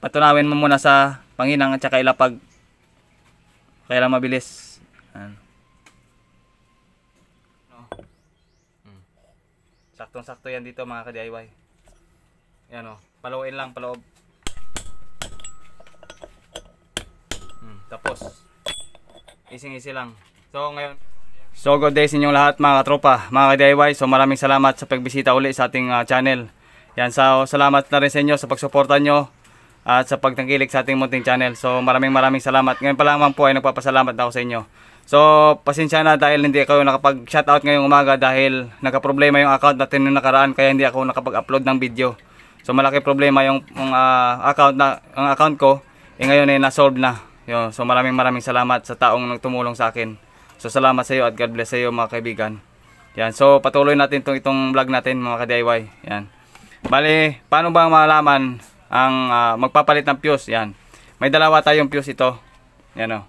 patunawin mo muna sa panginang at saka ilapag kailan mabilis ano hmm. saktong sakto yan dito mga ka DIY yan o oh. palawin lang paloob hmm. tapos ising isi lang so ngayon So good day sa inyong lahat mga katropa, mga ka-DIY. So maraming salamat sa pagbisita uli sa ating uh, channel. Yan, so salamat na rin sa inyo sa pagsuporta nyo at sa pagtangkilik sa ating munting channel. So maraming maraming salamat. Ngayon pa lamang po ay nagpapasalamat ako sa inyo. So pasensya na dahil hindi ako nakapag-shoutout ngayong umaga dahil nagka-problema yung account natin noong nakaraan kaya hindi ako nakapag-upload ng video. So malaki problema yung, uh, account na ang account ko eh ngayon ay na-solve na. Yun. So maraming maraming salamat sa taong nagtumulong sa akin. So salamat sa iyo at God bless sa iyo mga kaibigan. Yan. So patuloy natin itong, itong vlog natin mga ka-DIY. Yan. Bali, paano ba malaman ang uh, magpapalit ng fuse. Yan. May dalawa tayong fuse ito. Yan o. Oh.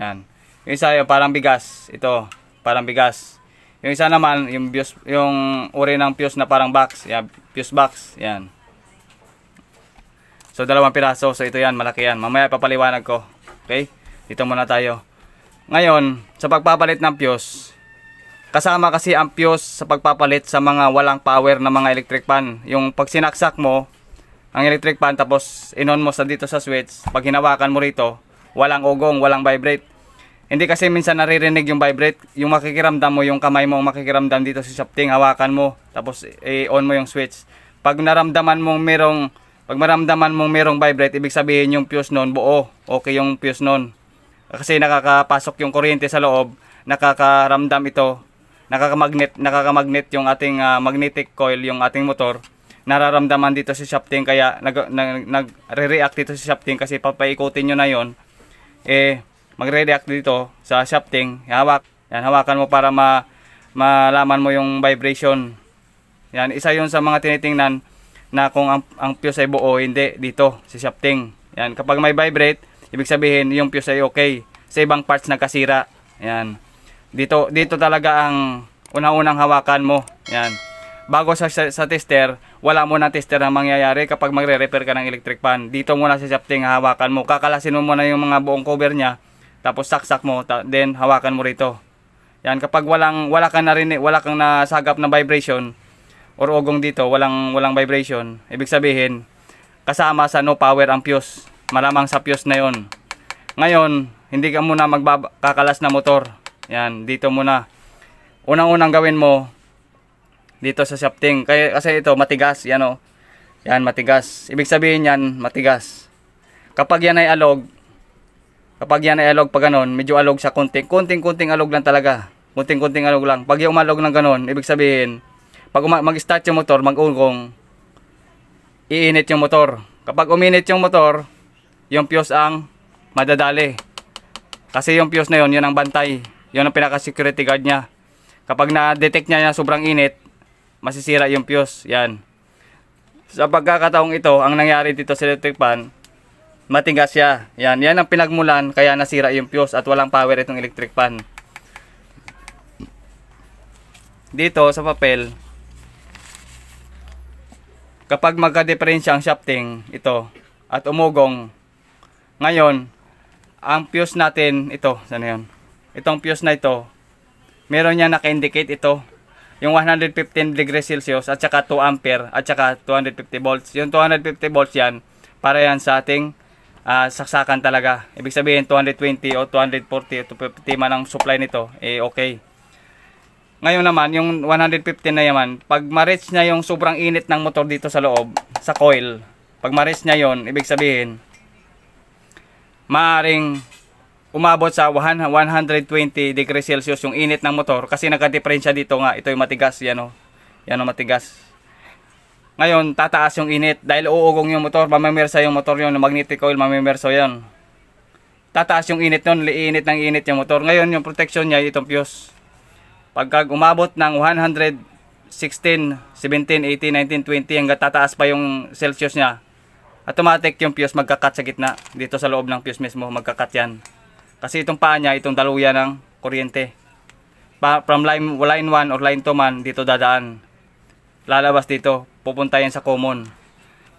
Yan. Yung isa yung parang bigas. Ito. Parang bigas. Yung isa naman, yung, fuse, yung uri ng fuse na parang box. Yan. Fuse box. Yan. So, dalawang piraso. So, ito yan. Malaki yan. Mamaya papaliwanag ko. Okay? Dito muna tayo. Ngayon, sa pagpapalit ng fuse, kasama kasi ang fuse sa pagpapalit sa mga walang power na mga electric pan. Yung pag sinaksak mo, ang electric fan tapos inon mo sa dito sa switch pag hinawakan mo rito walang ugong walang vibrate hindi kasi minsan naririnig yung vibrate yung makikiramdam mo yung kamay mo makikiramdam dito sa si hawakan mo tapos i-on mo yung switch pag naramdaman mong merong pag maramdaman mong merong vibrate ibig sabihin yung fuse noon buo okay yung fuse noon kasi nakakapasok yung kuryente sa loob nakakaramdam ito nakakamagnet nakakamagnet yung ating uh, magnetic coil yung ating motor nararamdaman dito si Shopting kaya nag-react nag, nag, dito si Shopting kasi papaikutin nyo na yon eh magre-react dito sa Shopting hawak yan hawakan mo para ma malaman mo yung vibration yan isa yon sa mga tinitingnan na kung ang, ang fuse ay buo hindi dito si Shopting yan kapag may vibrate ibig sabihin yung fuse ay okay sa ibang parts nagkasira yan dito dito talaga ang una-unang hawakan mo yan bago sa, sa, sa tester wala mo na tester na mangyayari kapag magre-repair ka ng electric fan. Dito muna si shafting hawakan mo. Kakalasin mo muna yung mga buong cover niya. Tapos saksak mo. Ta then hawakan mo rito. Yan kapag walang wala kang narinig, wala kang nasagap na vibration or ugong dito, walang walang vibration. Ibig sabihin kasama sa no power ang fuse. Malamang sa fuse na 'yon. Ngayon, hindi ka muna magkakalas na motor. Yan, dito muna. Unang-unang gawin mo, dito sa shafting. Kaya, kasi ito matigas, yan o. Oh. Yan, matigas. Ibig sabihin yan, matigas. Kapag yan ay alog, kapag yan ay alog pa ganun, medyo alog sa konting, konting-konting alog lang talaga. Konting-konting alog lang. Pag yung umalog ng ganun, ibig sabihin, pag mag-start yung motor, mag-ungkong, iinit yung motor. Kapag uminit yung motor, yung fuse ang madadali. Kasi yung fuse na yun, yun ang bantay. Yun ang pinaka-security guard niya. Kapag na-detect niya na sobrang init, masisira yung fuse. Yan. Sa pagkakataong ito, ang nangyari dito sa electric pan, matigas siya. Yan. Yan ang pinagmulan kaya nasira yung fuse at walang power itong electric pan. Dito sa papel, kapag magka-diferensya ang shafting, ito, at umugong, ngayon, ang fuse natin, ito, sana yun? Itong fuse na ito, meron niya naka-indicate ito yung 115 degrees Celsius at saka 2 ampere at saka 250 volts. Yung 250 volts yan, para yan sa ating uh, saksakan talaga. Ibig sabihin 220 o 240 o 250 man ang supply nito, eh okay. Ngayon naman, yung 115 na yaman, pag ma-reach niya yung sobrang init ng motor dito sa loob, sa coil, pag ma-reach niya yon ibig sabihin, maaring umabot sa 120 degrees Celsius yung init ng motor kasi nagka nagkadiferensya dito nga ito yung matigas yan o yan o matigas ngayon tataas yung init dahil uugong yung motor mamimersa yung motor yun magnetic coil mamimersa yun tataas yung init nun liinit ng init yung motor ngayon yung protection niya itong fuse pagkag umabot ng 116 17, 18, 19, 20 hanggang tataas pa yung Celsius niya automatic yung fuse magkakat sa gitna dito sa loob ng fuse mismo magkakat yan kasi itong paa niya, itong daluyan ng kuryente. Pa from line, line 1 or line 2 man, dito dadaan. Lalabas dito, pupunta yan sa common.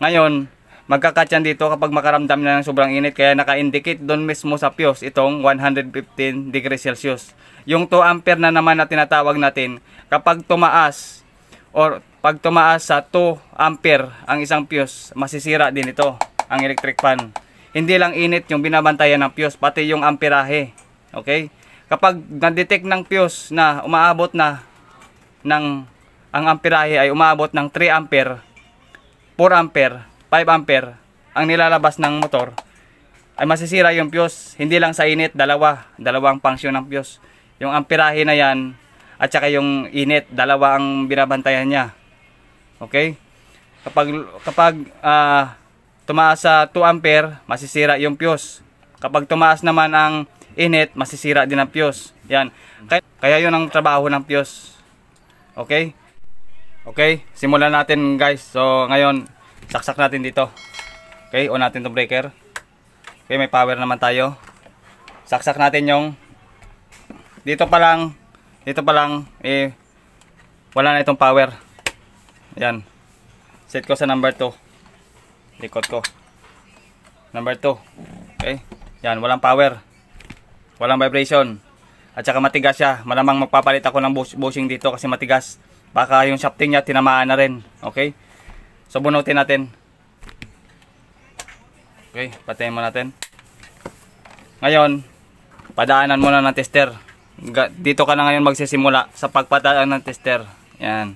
Ngayon, magkakat yan dito kapag makaramdam na ng sobrang init. Kaya naka-indicate doon mismo sa Pios itong 115 degrees Celsius. Yung 2 ampere na naman na tinatawag natin, kapag tumaas or pag tumaas sa 2 ampere ang isang fuse, masisira din ito ang electric fan hindi lang init yung binabantayan ng fuse, pati yung amperahe. Okay? Kapag na-detect ng fuse na umaabot na ng ang amperahe ay umaabot ng 3 ampere, 4 ampere, 5 ampere ang nilalabas ng motor, ay masisira yung fuse. Hindi lang sa init, dalawa. Dalawang function ng fuse. Yung amperahe na yan, at saka yung init, dalawa ang binabantayan niya. Okay? Kapag, kapag, ah, uh, tumaas sa 2 ampere, masisira yung fuse. Kapag tumaas naman ang init, masisira din ang fuse. Yan. Kaya, yun ang trabaho ng fuse. Okay? Okay, simulan natin guys. So, ngayon, saksak natin dito. Okay, on natin itong breaker. Okay, may power naman tayo. Saksak natin yung dito pa lang, dito pa lang, eh, wala na itong power. Yan. Set ko sa number 2. Likot ko. Number 2. Okay. Yan, walang power. Walang vibration. At saka matigas siya. Malamang magpapalit ako ng bushing dito kasi matigas. Baka yung shafting niya tinamaan na rin. Okay? So bunutin natin. Okay, patayin mo natin. Ngayon, padaanan muna ng tester. Dito ka na ngayon magsisimula sa pagpadaan ng tester. Yan.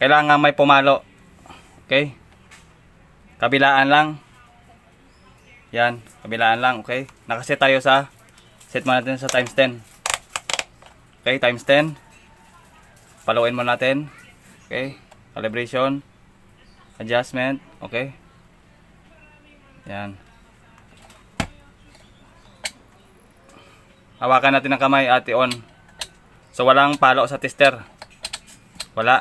Kailangan may pumalo. Okay? kabilaan lang yan kabilaan lang okay nakaset tayo sa set mo natin sa times 10 okay times 10 paluin mo natin okay calibration adjustment okay yan hawakan natin ang kamay at on so walang palo sa tester wala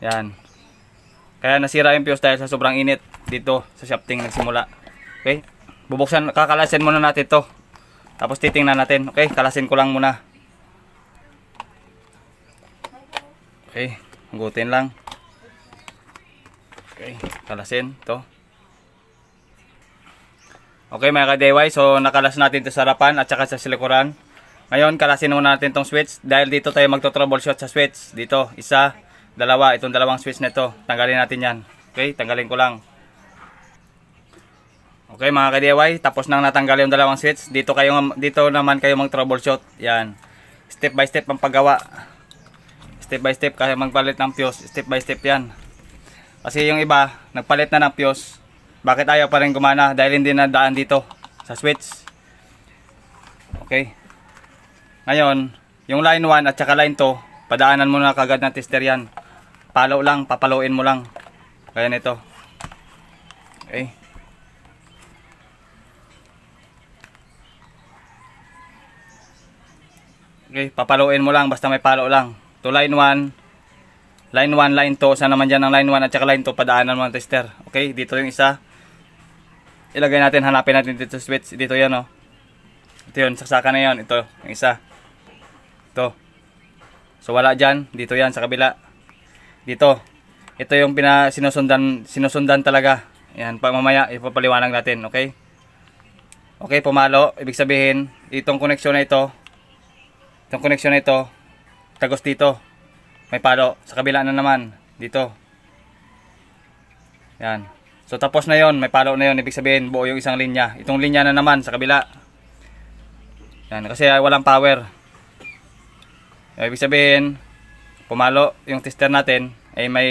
yan kaya nasira yung fuse dahil sa sobrang init dito sa shafting nagsimula. Okay? Bubuksan, kakalasin muna natin ito. Tapos titingnan natin. Okay? Kalasin ko lang muna. Okay. Gutin lang. Okay. Kalasin to. Okay mga ka-DIY. So nakalas natin to sa harapan at saka sa silikuran. Ngayon kalasin muna natin tong switch. Dahil dito tayo magto-troubleshoot sa switch. Dito. Isa dalawa, itong dalawang switch nito, Tanggalin natin yan. Okay, tanggalin ko lang. Okay mga ka-DIY, tapos nang natanggal yung dalawang switch, dito, kayo, dito naman kayo mag troubleshoot. Yan, step by step ang paggawa. Step by step, kaya magpalit ng fuse, step by step yan. Kasi yung iba, nagpalit na ng fuse, bakit ayaw pa rin gumana? Dahil hindi na daan dito sa switch. Okay. Ngayon, yung line 1 at saka line 2, padaanan muna kagad ng tester yan. Palaw lang, papalawin mo lang. Kaya nito. Okay. Okay, papalawin mo lang basta may palaw lang. To line 1. Line 1, line 2. Sana naman dyan ang line 1 at saka line 2 padaanan mo ang tester. Okay, dito yung isa. Ilagay natin, hanapin natin dito switch. Dito yan Oh. Ito yun, saksakan na yan. Ito, yung isa. Ito. So wala dyan, dito yan sa kabila dito. Ito yung pina, sinusundan, sinusundan talaga. Ayun, pag ipapaliwanag natin, okay? Okay, pumalo. Ibig sabihin, itong koneksyon na ito, itong koneksyon na ito, tagos dito. May palo. Sa kabila na naman, dito. Ayun. So, tapos na yon May palo na yon Ibig sabihin, buo yung isang linya. Itong linya na naman, sa kabila. Ayun, kasi ah, walang power. Ibig sabihin, pumalo yung tester natin ay eh may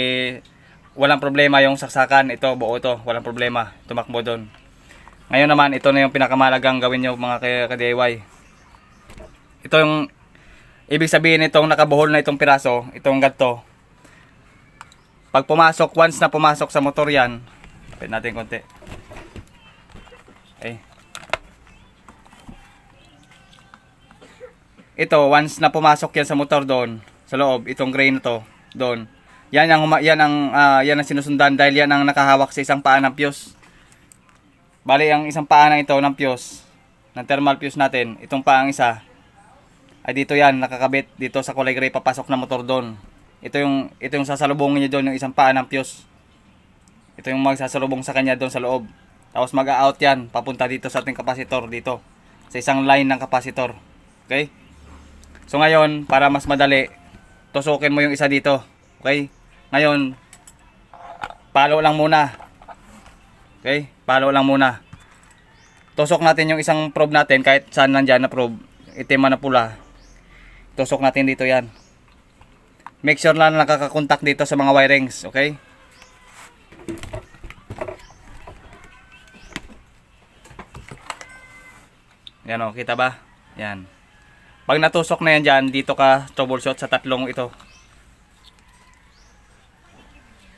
walang problema yung saksakan ito buo to walang problema tumakbo doon ngayon naman ito na yung pinakamalagang gawin nyo mga ka-DIY ito yung ibig sabihin itong nakabuhol na itong piraso itong ganto pag pumasok once na pumasok sa motor yan tapit natin konti ay eh. ito once na pumasok yan sa motor doon sa loob itong gray na to doon yan ang yan ang uh, yan ang sinusundan dahil yan ang nakahawak sa isang paa ng fuse bali ang isang paa na ito ng fuse ng thermal fuse natin itong paa ang isa ay dito yan nakakabit dito sa kulay gray papasok na motor doon ito yung ito yung sasalubungin niya doon yung isang paa ng fuse ito yung magsasalubong sa kanya doon sa loob tapos mag-out yan papunta dito sa ating kapasitor dito sa isang line ng kapasitor okay so ngayon para mas madali tusukin mo yung isa dito. Okay? Ngayon, palo lang muna. Okay? Palo lang muna. Tusok natin yung isang probe natin kahit saan nandiyan na probe. Itim na pula. Tusok natin dito yan. Make sure na nakakakontak dito sa mga wirings. Okay? Yan o, oh, kita ba? Yan. Pag natusok na yan dyan, dito ka troubleshoot sa tatlong ito.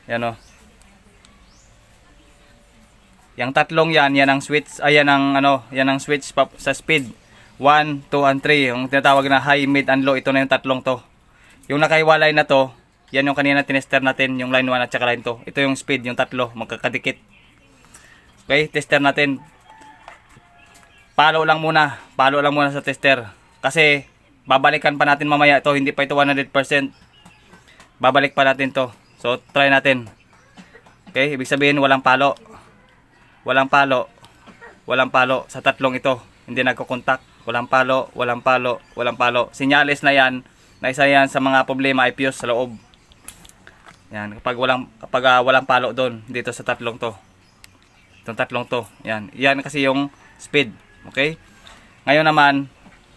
Yan o. Oh. Yang tatlong yan, yan ang switch, ayan ah, ang ano, yan ang switch sa speed. 1, 2, and 3. Yung tinatawag na high, mid, and low, ito na yung tatlong to. Yung nakahiwalay na to, yan yung kanina tinester natin, yung line 1 at saka line 2. Ito yung speed, yung tatlo, magkakadikit. Okay, tester natin. Palo lang muna, palo lang muna sa tester. Kasi babalikan pa natin mamaya ito. Hindi pa ito 100%. Babalik pa natin to So try natin. Okay, ibig sabihin walang palo. Walang palo. Walang palo sa tatlong ito. Hindi nagko-contact. Walang palo, walang palo, walang palo. Senyales na 'yan. Na isa 'yan sa mga problema ay fuse sa loob. Yan, kapag walang kapag uh, walang palo doon dito sa tatlong to. Itong tatlong to. Yan. Yan kasi yung speed. Okay? Ngayon naman,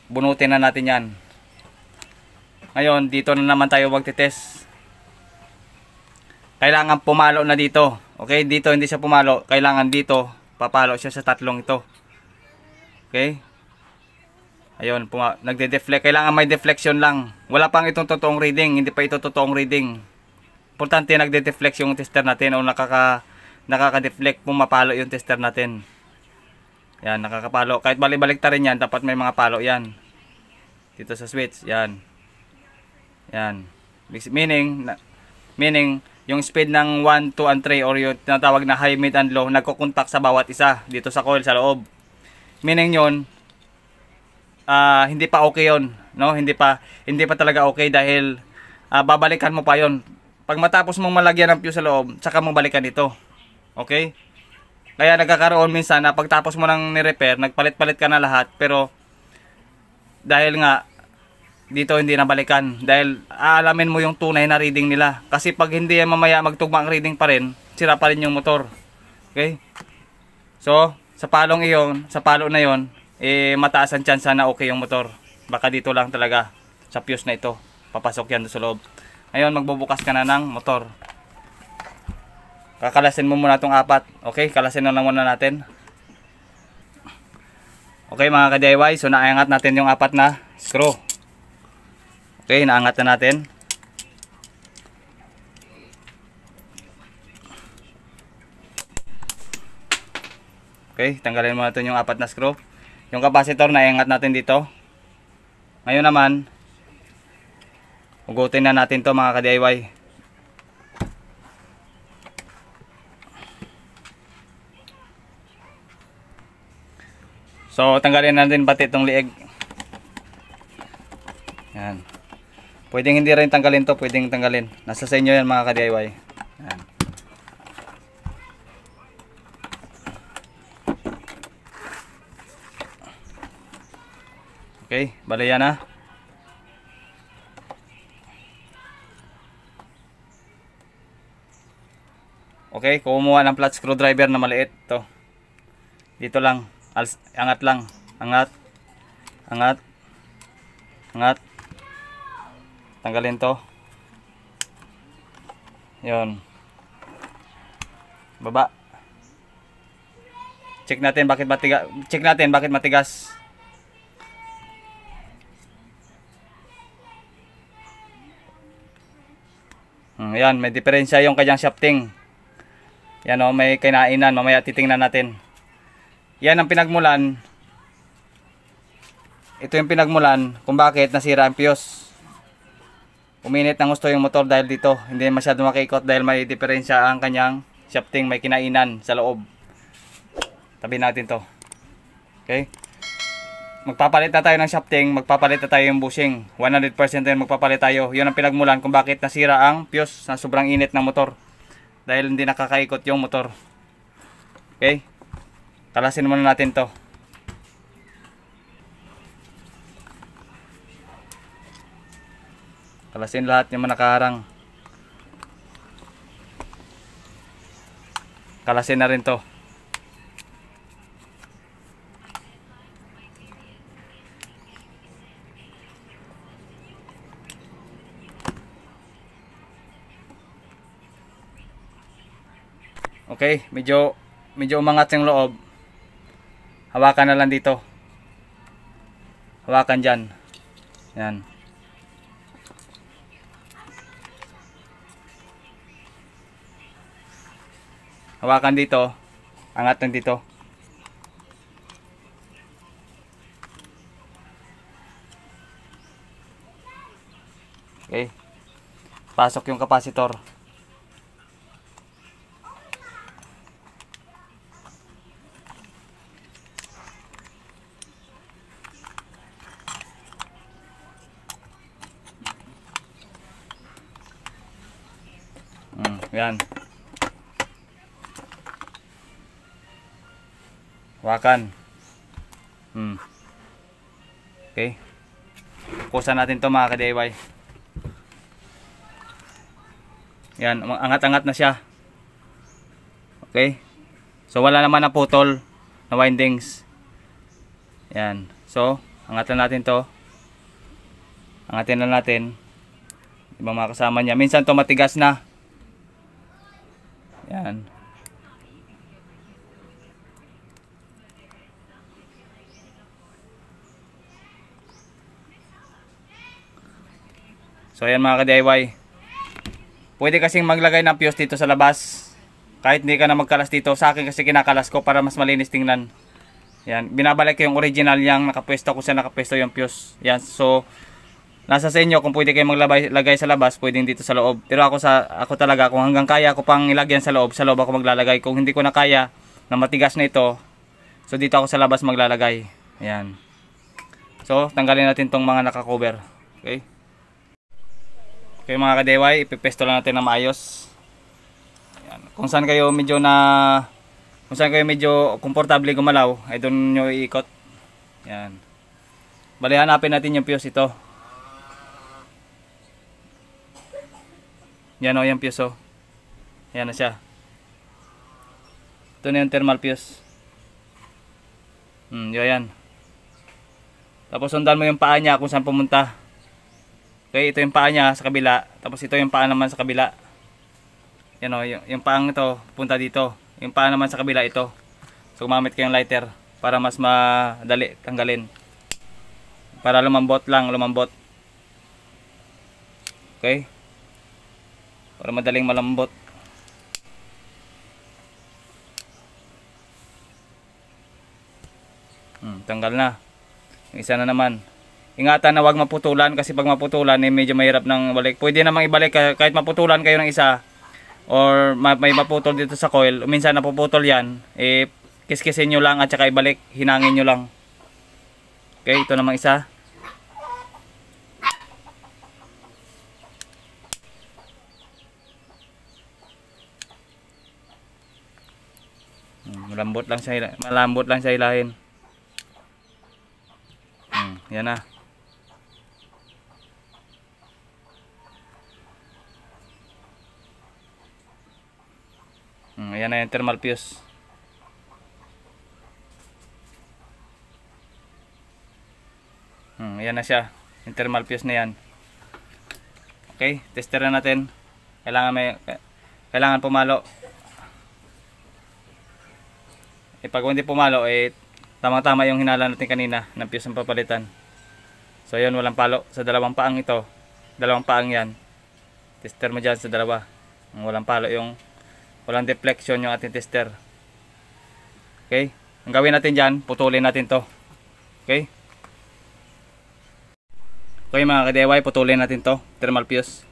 bunutin na natin yan ngayon dito na naman tayo magte-test kailangan pumalo na dito okay dito hindi siya pumalo kailangan dito papalo siya sa tatlong ito okay ayun nagde-deflect kailangan may deflection lang wala pang itong totoong reading hindi pa ito totoong reading importante nagde-deflect yung tester natin o nakaka nakaka-deflect kung mapalo yung tester natin yan, nakakapalo. Kahit balik-balik ta rin yan, dapat may mga palo yan. Dito sa switch, yan. Yan. Meaning, meaning, yung speed ng 1, 2, and 3 or yung tinatawag na high, mid, and low, nagkukontak sa bawat isa dito sa coil, sa loob. Meaning yon uh, ah, hindi pa okay yon no? Hindi pa, hindi pa talaga okay dahil uh, babalikan mo pa yon Pag matapos mong malagyan ng fuse sa loob, saka mong balikan ito. Okay? Kaya nagkakaroon minsan na pagtapos mo nang ni-repair, nagpalit-palit ka na lahat pero dahil nga dito hindi nabalikan dahil aalamin mo yung tunay na reading nila kasi pag hindi yan mamaya magtugma ang reading pa rin sira pa rin yung motor okay so sa palong iyon sa palo na yon eh mataas ang chance na okay yung motor baka dito lang talaga sa fuse na ito papasok yan sa loob ngayon magbubukas ka na ng motor Kakalasin mo muna itong apat. Okay, kalasin na lang muna natin. Okay mga ka-DIY, so naangat natin yung apat na screw. Okay, naangat na natin. Okay, tanggalin mo natin yung apat na screw. Yung capacitor, naangat natin dito. Ngayon naman, ugutin na natin to mga ka-DIY. So, tanggalin natin pati itong lieg. Yan. Pwedeng hindi rin tanggalin to, pwedeng tanggalin. Nasa sa inyo yan mga ka-DIY. Yan. Okay, bali yan ha. Okay, kumuha ng flat screwdriver na maliit to. Dito lang. Als, angat lang. Angat. Angat. Angat. Tanggalin to. Yun. Baba. Check natin bakit matigas. Check natin bakit matigas. Hmm, yan, may diferensya yung kanyang shafting. Yan o, oh, may kainainan. Mamaya titingnan natin. Yan ang pinagmulan. Ito yung pinagmulan kung bakit nasira ang piyos Uminit ng gusto yung motor dahil dito. Hindi masyado makikot dahil may diferensya ang kanyang shafting. May kinainan sa loob. Tabi natin to. Okay? Magpapalit na tayo ng shafting. Magpapalit na tayo yung bushing. 100% yun magpapalit tayo. Yun ang pinagmulan kung bakit nasira ang piyos sa sobrang init ng motor. Dahil hindi nakakaikot yung motor. Okay? Talasin muna natin to. Talasin lahat yung manakarang. Kalasin na rin to. Okay, medyo medyo umangat yung loob hawakan na lang dito hawakan dyan yan hawakan dito angat lang dito okay pasok yung kapasitor bakbakan. Hmm. Okay. Kukusan natin to mga ka-DIY. Yan, angat-angat na siya. Okay. So wala naman na putol na windings. Yan. So, angatan natin to. Angatin na natin. Ibang mga kasama niya. Minsan to matigas na. So ayan mga ka-DIY. Pwede kasing maglagay ng fuse dito sa labas. Kahit hindi ka na magkalas dito. Sa akin kasi kinakalas ko para mas malinis tingnan. Yan. Binabalik ko yung original yung nakapwesto kung saan nakapwesto yung fuse. Yan. So nasa sa inyo kung pwede kayong maglagay sa labas, pwedeng dito sa loob. Pero ako sa ako talaga kung hanggang kaya ko pang ilagyan sa loob, sa loob ako maglalagay. Kung hindi ko na kaya na matigas na ito, so dito ako sa labas maglalagay. Ayan. So tanggalin natin tong mga naka-cover. Okay? Okay mga kadeway, ipipesto lang natin na maayos. Ayan. Kung saan kayo medyo na kung saan kayo medyo komportable gumalaw, ay doon nyo iikot. Yan. Bali hanapin natin yung fuse ito. Yan o, oh, yung fuse o. Oh. Yan na siya. Ito na yung thermal fuse. Hmm, yun yan. Tapos sundan mo yung paa niya kung saan pumunta. Okay, ito yung paa niya sa kabila. Tapos ito yung paa naman sa kabila. Yan o, yung, yung paang ito, punta dito. Yung paa naman sa kabila, ito. So, gumamit kayong lighter para mas madali tanggalin. Para lumambot lang, lumambot. Okay? Para madaling malambot. Hmm, tanggal na. Yung isa na naman ingatan na wag maputulan kasi pag maputulan eh medyo mahirap ng balik. Pwede namang ibalik kahit maputulan kayo ng isa or may maputol dito sa coil. Minsan napuputol yan. Eh kiskisin nyo lang at saka ibalik. Hinangin nyo lang. Okay, ito namang isa. Hmm, malambot lang siya, malambot lang siya ilahin. Hmm, yan na. Hmm, ayan na yung thermal fuse. Hmm, ayan na siya. Yung thermal fuse na yan. Okay, tester na natin. Kailangan may kailangan pumalo. E pag hindi pumalo eh tama-tama yung hinala natin kanina ng fuse ang papalitan. So ayun, walang palo sa dalawang paang ito. Dalawang paang 'yan. Tester mo diyan sa dalawa. Walang palo yung walang deflection yung ating tester okay ang gawin natin dyan putulin natin to okay okay mga ka-DIY putulin natin to thermal fuse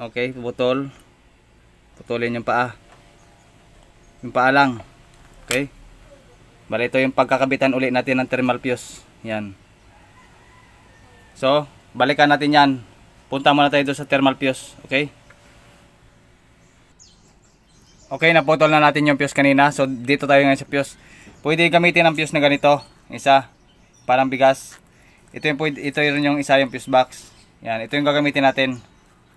okay putol putulin yung paa yung paa lang okay bali ito yung pagkakabitan ulit natin ng thermal fuse yan so balikan natin yan punta muna tayo sa thermal fuse okay Okay, naputol na natin yung fuse kanina. So, dito tayo ngayon sa fuse. Pwede gamitin ang fuse na ganito. Isa, parang bigas. Ito yung, pwede, ito yun yung isa yung fuse box. Yan, ito yung gagamitin natin.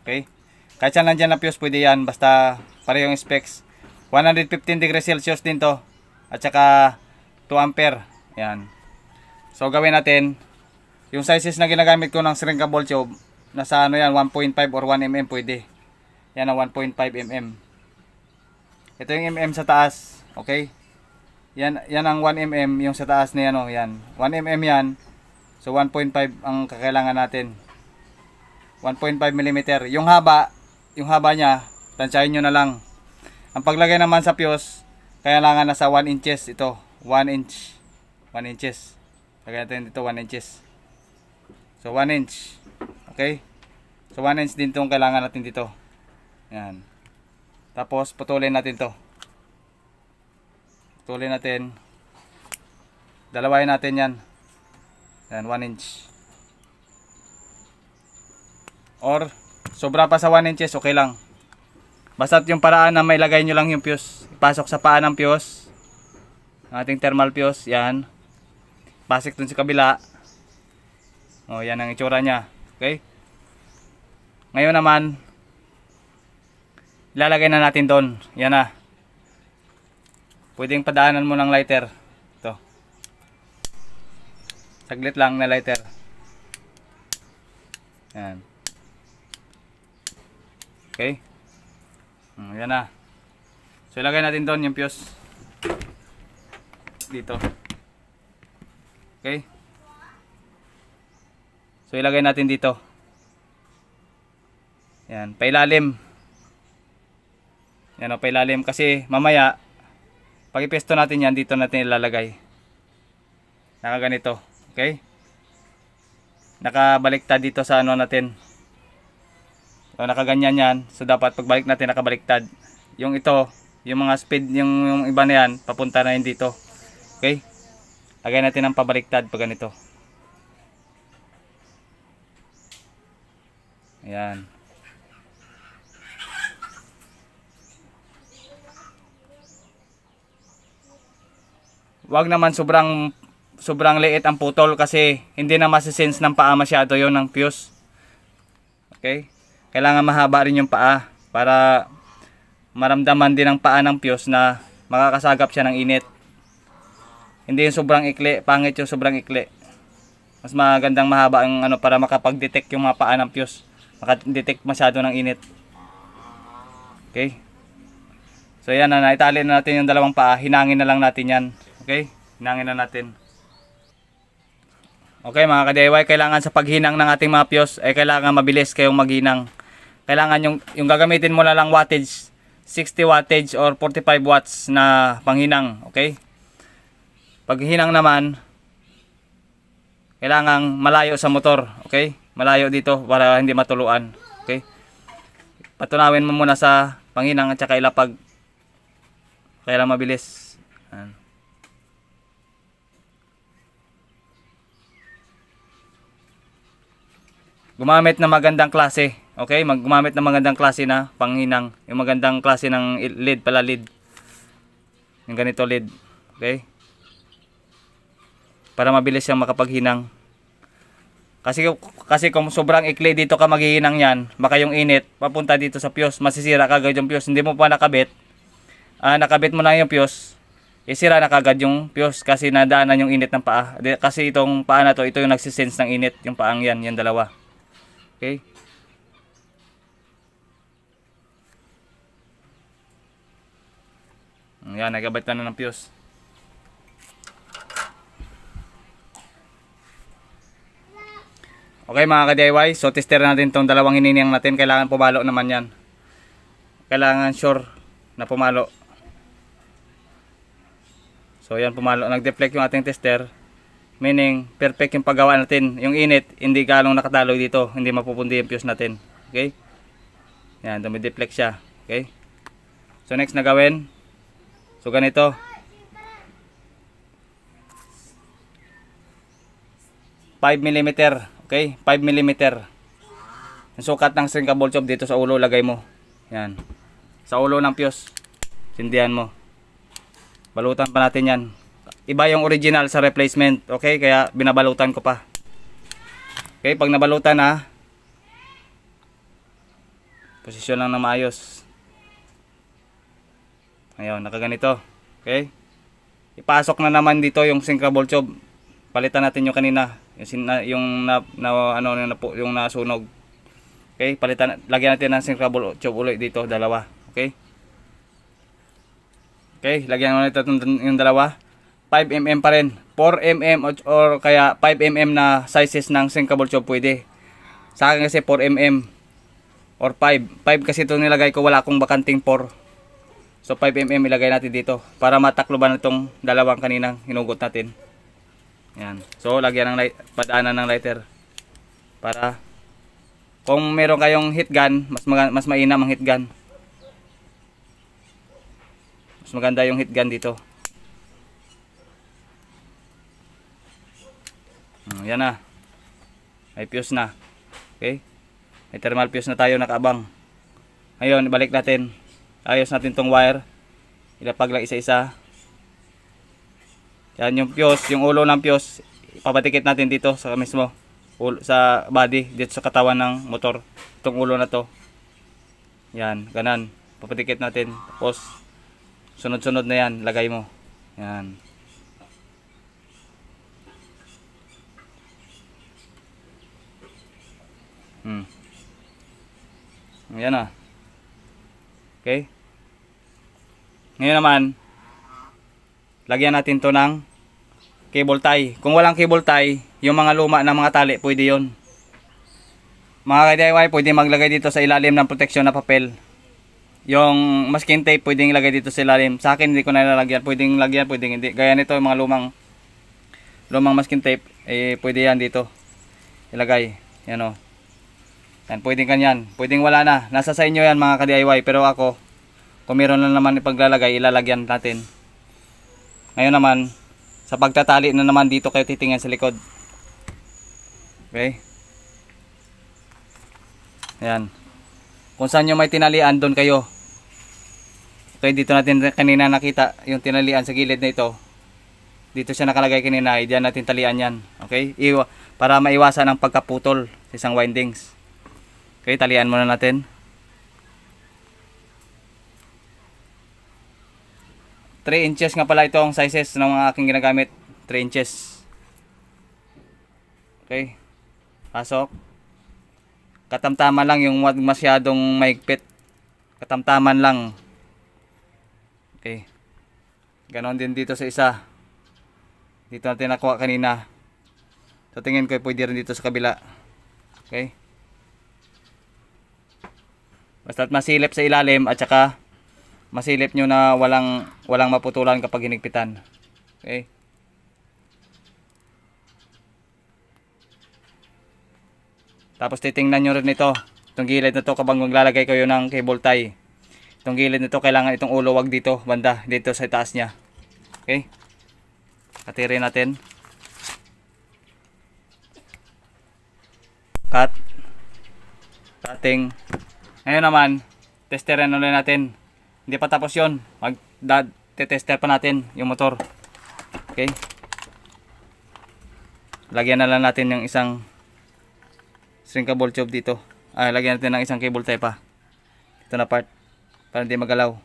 Okay? Kahit saan lang dyan na fuse, pwede yan. Basta parehong specs. 115 degrees Celsius din to. At saka 2 ampere. Yan. So, gawin natin. Yung sizes na ginagamit ko ng shrinkable tube, nasa ano yan, 1.5 or 1 mm pwede. Yan ang 1.5 mm. Ito yung mm sa taas. Okay? Yan, yan ang 1mm. Yung sa taas na ano, yan. Oh, yan. 1mm yan. So 1.5 ang kakailangan natin. 1.5 mm. Yung haba, yung haba niya, tansyahin nyo na lang. Ang paglagay naman sa fuse, kailangan nasa 1 inches ito. 1 inch. 1 inches. Lagay natin dito 1 inches. So 1 inch. Okay? So 1 inch din itong kailangan natin dito. Yan. Tapos putulin natin to. Putulin natin. Dalawahin natin yan. Yan, 1 inch. Or, sobra pa sa 1 inches, okay lang. Basta yung paraan na may lagay nyo lang yung fuse. ipasok sa paa ng fuse. Ang ating thermal fuse, yan. Pasok dun sa kabila. Oh, yan ang itsura niya. Okay? Ngayon naman, ilalagay na natin doon. Yan na. Pwedeng padaanan mo ng lighter. Ito. Saglit lang na lighter. Yan. Okay. Hmm, yan na. So ilagay natin doon yung fuse. Dito. Okay. So ilagay natin dito. Yan, pailalim. Yan o, pailalim kasi mamaya pag ipesto natin yan, dito natin ilalagay. Nakaganito. Okay? Nakabaliktad dito sa ano natin. So, nakaganyan yan. So, dapat pagbalik natin, nakabaliktad. Yung ito, yung mga speed, yung, yung iba na yan, papunta na yun dito. Okay? Lagay natin ng pabaliktad pag ganito. Ayan. wag naman sobrang sobrang liit ang putol kasi hindi na masisense ng paa masyado yon ng fuse. Okay? Kailangan mahaba rin yung paa para maramdaman din ng paa ng fuse na makakasagap siya ng init. Hindi yung sobrang ikli, pangit yung sobrang ikli. Mas magandang mahaba ang ano para makapag-detect yung mga paa ng fuse. Makadetect masyado ng init. Okay? So yan na, naitali na natin yung dalawang paa. Hinangin na lang natin yan. Okay, hinangin na natin. Okay mga ka-DIY, kailangan sa paghinang ng ating mga piyos ay eh, kailangan mabilis kayong maghinang. Kailangan yung, yung gagamitin mo na lang wattage, 60 wattage or 45 watts na panghinang. Okay? Paghinang naman, kailangan malayo sa motor. Okay? Malayo dito para hindi matuluan. Okay? Patunawin mo muna sa panghinang at saka ilapag. Kailangan mabilis. Ayan. gumamit ng magandang klase. Okay, mag gumamit ng magandang klase na panghinang. Yung magandang klase ng lead pala lead. Yung ganito lead. Okay? Para mabilis siyang makapaghinang. Kasi kasi kung sobrang ikli dito ka maghihinang yan, baka yung init papunta dito sa piyos, masisira kagad yung piyos. Hindi mo pa nakabit. Uh, nakabit mo na yung piyos, isira na kagad yung piyos kasi nadaanan yung init ng paa. Kasi itong paa na to, ito yung nagsisense ng init, yung paang yan, yung dalawa. Okay? Ayan, nagabait na ng fuse. Okay mga ka-DIY, so tester natin tong dalawang hininiyang natin. Kailangan pumalo naman yan. Kailangan sure na pumalo. So yan pumalo. Nag-deflect yung ating tester. Meaning, perfect yung paggawa natin. Yung init, hindi galong nakataloy dito. Hindi mapupundi yung fuse natin. Okay? Yan, dumideflect siya. Okay? So, next na gawin. So, ganito. Five millimeter. Okay? 5 mm. Yung sukat ng string cable tube dito sa ulo, lagay mo. Yan. Sa ulo ng fuse. Sindihan mo. Balutan pa natin yan iba yung original sa replacement. Okay? Kaya binabalutan ko pa. Okay? Pag nabalutan na, ah. posisyon lang na maayos. Ayun, nakaganito. Okay? Ipasok na naman dito yung sinkable tube. Palitan natin yung kanina, yung sina, yung na, na ano yung, na, yung nasunog. Okay? Palitan lagyan natin ng sinkable tube ulit dito, dalawa. Okay? Okay, lagyan natin yung dalawa. 5mm pa rin. 4mm or kaya 5mm na sizes ng sinkable chop pwede. Sa akin kasi 4mm or 5. 5 kasi ito nilagay ko wala akong bakanting 4. So 5mm ilagay natin dito para matakloban itong dalawang kaninang hinugot natin. Yan. So lagyan ng light, padaanan ng lighter para kung meron kayong heat gun, mas maga, mas mainam ang heat gun. Mas maganda yung heat gun dito. Ano, yan na. May fuse na. Okay? May thermal fuse na tayo nakaabang. Ngayon, balik natin. Ayos natin tong wire. Ilapag lang isa-isa. Yan yung fuse, yung ulo ng fuse. Ipapatikit natin dito sa mismo ulo, sa body, dito sa katawan ng motor. Itong ulo na to. Yan, ganan Papatikit natin. Tapos, sunod-sunod na yan. Lagay mo. Yan. Hmm. Ayan ah. Okay? Ngayon naman, lagyan natin to ng cable tie. Kung walang cable tie, yung mga luma ng mga tali, pwede yon. Mga DIY, pwede maglagay dito sa ilalim ng proteksyon na papel. Yung masking tape, pwede ilagay dito sa ilalim. Sa akin, hindi ko na lalagyan. Pwede lagyan, pwede hindi. Gaya nito, yung mga lumang lumang masking tape, eh, pwede yan dito. Ilagay. Yan o. Oh. Yan, pwedeng kanyan. Pwedeng wala na. Nasa sa inyo yan mga ka-DIY. Pero ako, kung meron na naman ipaglalagay, ilalagyan natin. Ngayon naman, sa pagtatali na naman dito kayo titingin sa likod. Okay? Yan. Kung saan nyo may tinalian, doon kayo. Okay, dito natin kanina nakita yung tinalian sa gilid na ito. Dito siya nakalagay kanina. Eh, Diyan natin talian yan. Okay? Iwa para maiwasan ang pagkaputol sa isang windings. Okay, talian muna natin. Three inches nga pala itong sizes ng mga aking ginagamit. 3 inches. Okay. Pasok. Katamtaman lang yung masyadong maigpit. Katamtaman lang. Okay. Ganon din dito sa isa. Dito natin nakuha kanina. So tingin ko pwede rin dito sa kabila. Okay. Basta't masilip sa ilalim at saka masilip nyo na walang walang maputulan kapag hinigpitan. Okay? Tapos titingnan nyo rin ito. Itong gilid na to kapag maglalagay kayo ng cable tie. Itong gilid na to kailangan itong ulo wag dito banda. Dito sa taas niya. Okay? Katirin natin. Cut. Cutting. Ngayon naman, testerin ulit natin. Hindi pa tapos yun. Mag-tester pa natin yung motor. Okay. Lagyan na lang natin ng isang shrinkable tube dito. Ah, lagyan natin ng isang cable tie pa. Ah. Ito na part. Para hindi magalaw.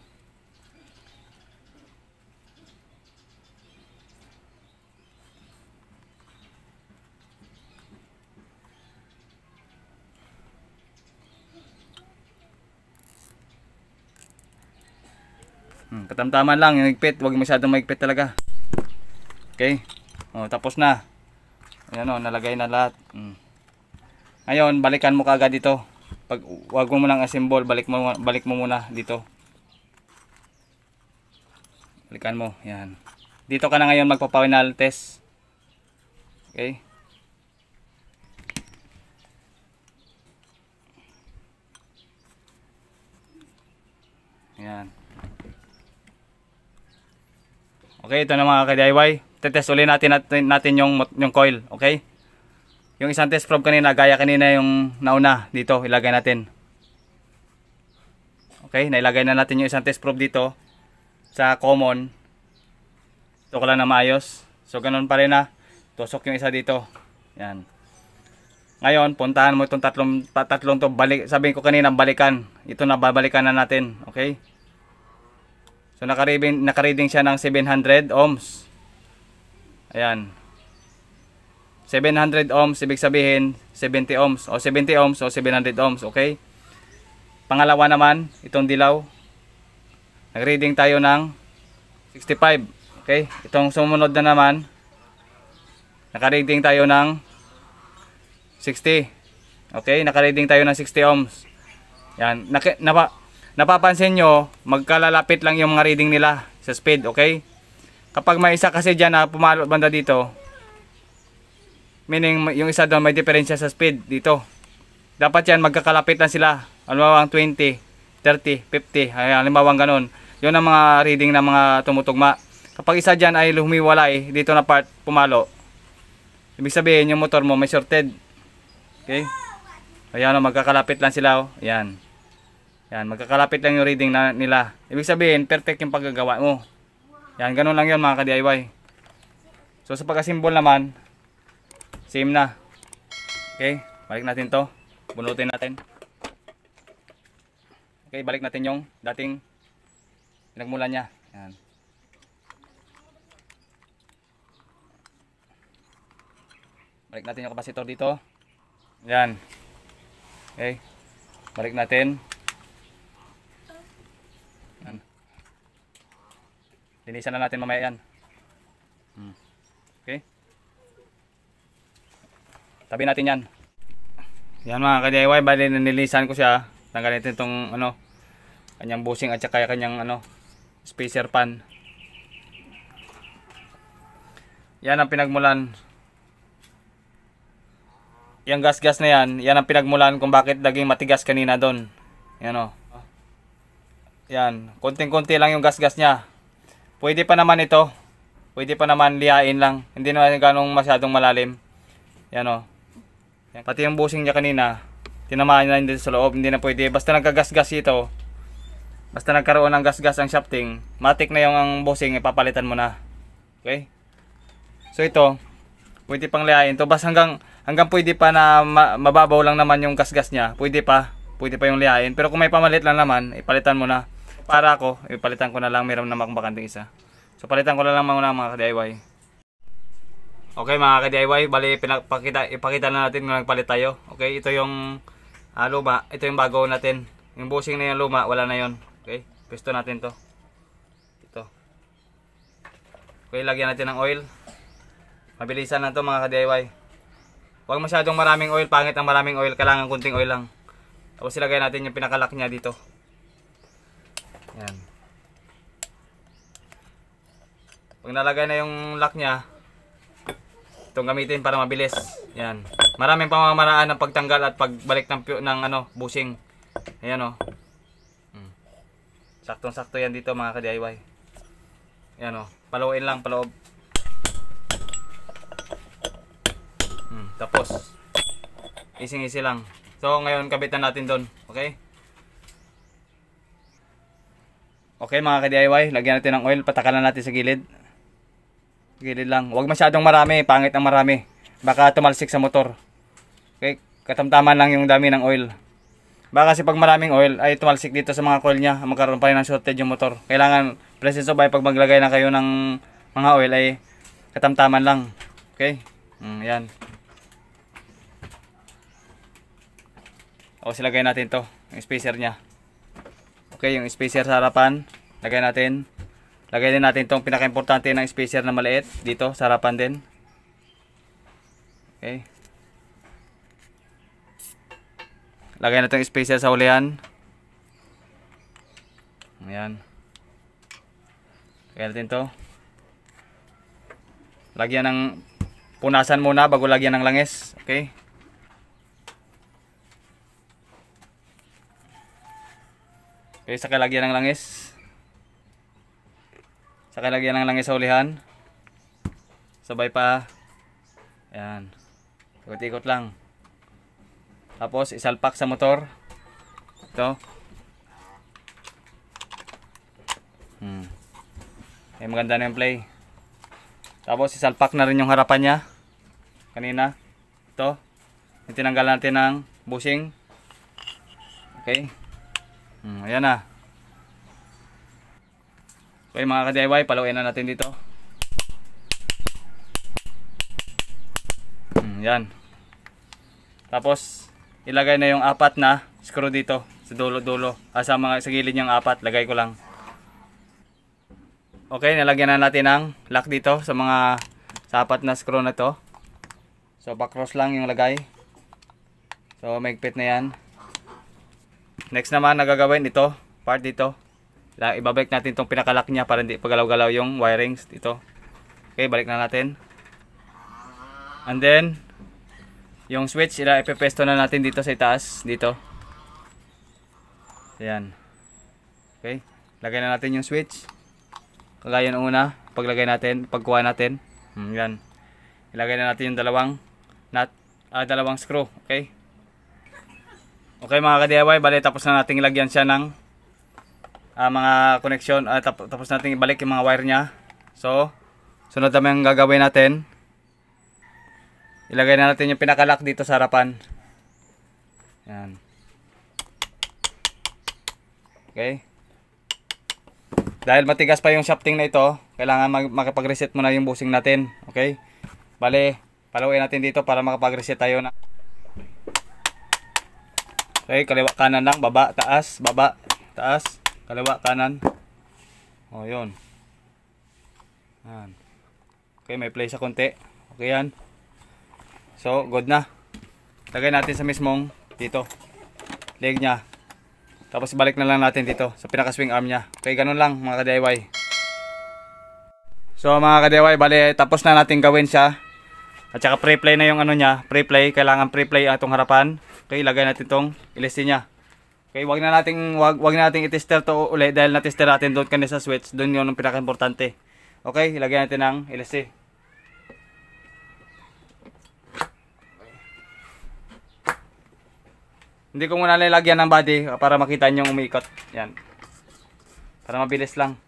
Tamtaman lang, yung higpit. Huwag masyadong maigpit talaga. Okay. O, oh, tapos na. Ayan o, oh, nalagay na lahat. Mm. Ngayon, balikan mo kagad dito. Pag, huwag mo munang assemble, balik mo, balik mo muna dito. Balikan mo. Yan. Dito ka na ngayon magpapawinal test. Okay. Ayan. Okay, ito na mga ka-DIY. Tetest ulit natin, natin, natin yung, yung coil. Okay? Yung isang test probe kanina, gaya kanina yung nauna dito, ilagay natin. Okay, nailagay na natin yung isang test probe dito sa common. Ito ko lang na maayos. So, ganun pa rin na. Tusok yung isa dito. Yan. Ngayon, puntahan mo itong tatlong, tatlong to balik. sabi ko kanina, balikan. Ito na babalikan na natin. Okay? So nakareading, nakareading siya ng 700 ohms. Ayan. 700 ohms, ibig sabihin 70 ohms o 70 ohms o 700 ohms, okay? Pangalawa naman, itong dilaw. Nag-reading tayo ng 65, okay? Itong sumunod na naman, naka-reading tayo ng 60. Okay, naka-reading tayo ng 60 ohms. Yan, naki, napa, napapansin nyo, magkalalapit lang yung mga reading nila sa speed, okay? Kapag may isa kasi dyan na pumalo banda dito, meaning yung isa doon may diferensya sa speed dito. Dapat yan, magkakalapit lang sila. Halimbawa ang 20, 30, 50, ayan, halimbawa ganun. Yun ang mga reading ng mga tumutugma. Kapag isa dyan ay lumiwalay, dito na part pumalo. Ibig sabihin, yung motor mo may shorted. Okay? Ayan, oh, magkakalapit lang sila. Oh. Ayan. Yan, magkakalapit lang yung reading na, nila. Ibig sabihin, perfect yung paggagawa mo. Yan, ganun lang yun mga ka-DIY. So, sa pagka-symbol naman, same na. Okay, balik natin to. Bunutin natin. Okay, balik natin yung dating pinagmulan niya. Yan. Balik natin yung kapasitor dito. Yan. Okay. Balik natin. Linisan na natin mamaya yan. Hmm. Okay? Tabi natin yan. Yan mga ka-DIY, bali nilisan ko siya. Tanggalin natin itong ano, kanyang busing at saka kanyang ano, spacer pan. Yan ang pinagmulan. Yung gas-gas na yan, yan ang pinagmulan kung bakit naging matigas kanina doon. Yan o. Oh. Yan, konting-konti lang yung gas-gas niya. Pwede pa naman ito. Pwede pa naman liyain lang. Hindi naman ganong masyadong malalim. Yan o. Oh. Pati yung busing niya kanina, tinamaan na dito sa loob. Hindi na pwede. Basta nagkagas-gas ito, basta nagkaroon ng gasgas ang shafting, matik na yung ang busing, ipapalitan mo na. Okay? So ito, pwede pang liyain to basta hanggang hanggang pwede pa na ma mababaw lang naman yung gasgas niya pwede pa pwede pa yung liyain pero kung may pamalit lang naman ipalitan mo na para ako, ipalitan ko na lang meron na makumbakanteng isa. So palitan ko na lang muna mga ka-DIY. Okay mga ka-DIY, bali pinapakita, ipakita na natin kung nagpalit tayo. Okay, ito yung uh, luma, ito yung bago natin. Yung busing na yung luma, wala na yon. Okay, pwesto natin to. Ito. Okay, lagyan natin ng oil. Mabilisan na to mga ka-DIY. Huwag masyadong maraming oil, pangit ang maraming oil, kailangan kunting oil lang. Tapos ilagay natin yung pinakalak niya dito. Ayan. Pag nalagay na yung lock niya, itong gamitin para mabilis. Yan. Maraming pamamaraan ng pagtanggal at pagbalik ng, ng ano, busing. Ayan o. Oh. Hmm. Saktong-sakto yan dito mga ka-DIY. Ayan o. Oh. Paluin lang, paloob. Hmm. Tapos, ising-isi lang. So, ngayon, kabitan natin doon. Okay? Okay mga ka-DIY, lagyan natin ng oil, patakalan natin sa gilid. Gilid lang. Huwag masyadong marami, pangit ang marami. Baka tumalsik sa motor. Okay, katamtaman lang yung dami ng oil. Baka kasi pag maraming oil ay tumalsik dito sa mga coil niya, magkaroon pa rin ng shortage yung motor. Kailangan presence of mind pag maglagay na kayo ng mga oil ay katamtaman lang. Okay? Mm, yan. O silagay natin to, yung spacer niya. Okay, yung spacer sa harapan, lagay natin. Lagay din natin itong pinaka-importante ng spacer na maliit dito sa harapan din. Okay. Lagay natin yung spacer sa ulihan. Ayan. Lagay natin to. Lagyan ng punasan muna bago lagyan ng langis. Okay. Okay, sa kalagyan ng langis. Sa kalagyan ng langis sa ulihan. Sabay pa. Ayan. Ikot-ikot lang. Tapos, isalpak sa motor. Ito. Hmm. Okay, maganda na yung play. Tapos, isalpak na rin yung harapan niya. Kanina. Ito. Tinanggal natin ng bushing. Okay. Hmm, ayan na. Okay mga ka-DIY, paluin na natin dito. Hmm, yan. Tapos, ilagay na yung apat na screw dito sa dulo-dulo. Ah, sa, mga, sa gilid niyang apat, lagay ko lang. Okay, nilagyan na natin ng lock dito sa mga sa apat na screw na to. So, backcross lang yung lagay. So, magpit na yan. Next naman nagagawin gagawin ito, part dito. Ibabalik natin itong pinakalock niya para hindi pagalaw-galaw yung wirings dito. Okay, balik na natin. And then, yung switch, ila ipepesto na natin dito sa itaas. Dito. Ayan. Okay, lagay na natin yung switch. Kagaya ng una, paglagay natin, pagkuha natin. Ayan. Hmm, Ilagay na natin yung dalawang nut, ah, dalawang screw. Okay. Okay mga ka-DIY, bali tapos na nating ilagyan siya ng uh, mga connection. Uh, tap tapos nating ibalik yung mga wire niya. So, sunod naman ang gagawin natin. Ilagay na natin yung pinakalock dito sa harapan. Yan. Okay. Dahil matigas pa yung shafting na ito, kailangan makipag reset muna yung bushing natin. Okay? Bale, palawin natin dito para makapag-reset tayo na. Okay, kaliwa kanan lang, baba, taas, baba, taas, kaliwa kanan. Oh, yun. Yan. Okay, may play sa konti. Okay yan. So, good na. Lagay natin sa mismong dito. Leg niya. Tapos balik na lang natin dito sa pinaka-swing arm niya. Okay, ganun lang mga ka-DIY. So, mga ka-DIY, bali tapos na natin gawin siya. At saka pre-play na yung ano niya. Pre-play, kailangan pre-play atong harapan. Okay, ilagay natin itong tong niya. Okay, wag na nating wag, wag na nating i-tester to uli dahil na-tester natin doon kanina sa switch. Doon 'yon ang pinaka-importante. Okay, ilagay natin ang LSC. Hindi ko muna nilagyan ng body para makita niyo umiikot. Yan. Para mabilis lang.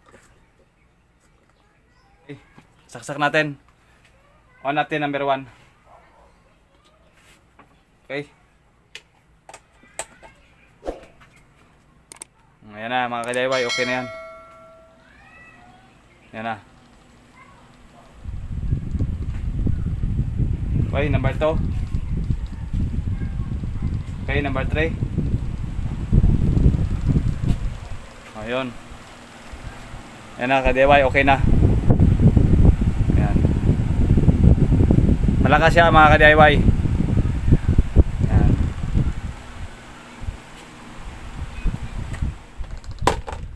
Okay, saksak natin. On natin number 1. Okay. Ayan na mga kadayway, okay na yan. Ayan na. Okay, number 2. Okay, number 3. Ayun. Ayan na kadayway, okay na. Ayan. Malakas siya mga kadayway.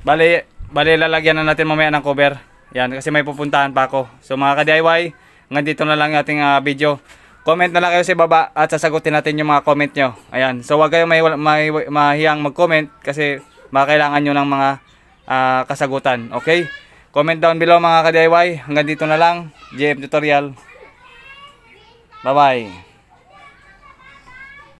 Bali, bali lalagyan na natin mamaya ng cover. Yan, kasi may pupuntahan pa ako. So mga ka-DIY, hanggang na lang ating uh, video. Comment na lang kayo sa baba at sasagutin natin yung mga comment nyo. Ayan, so huwag kayong may, may, mahiyang mag-comment kasi makakailangan nyo ng mga uh, kasagutan. Okay? Comment down below mga ka-DIY. Hanggang dito na lang. JM Tutorial. Bye-bye.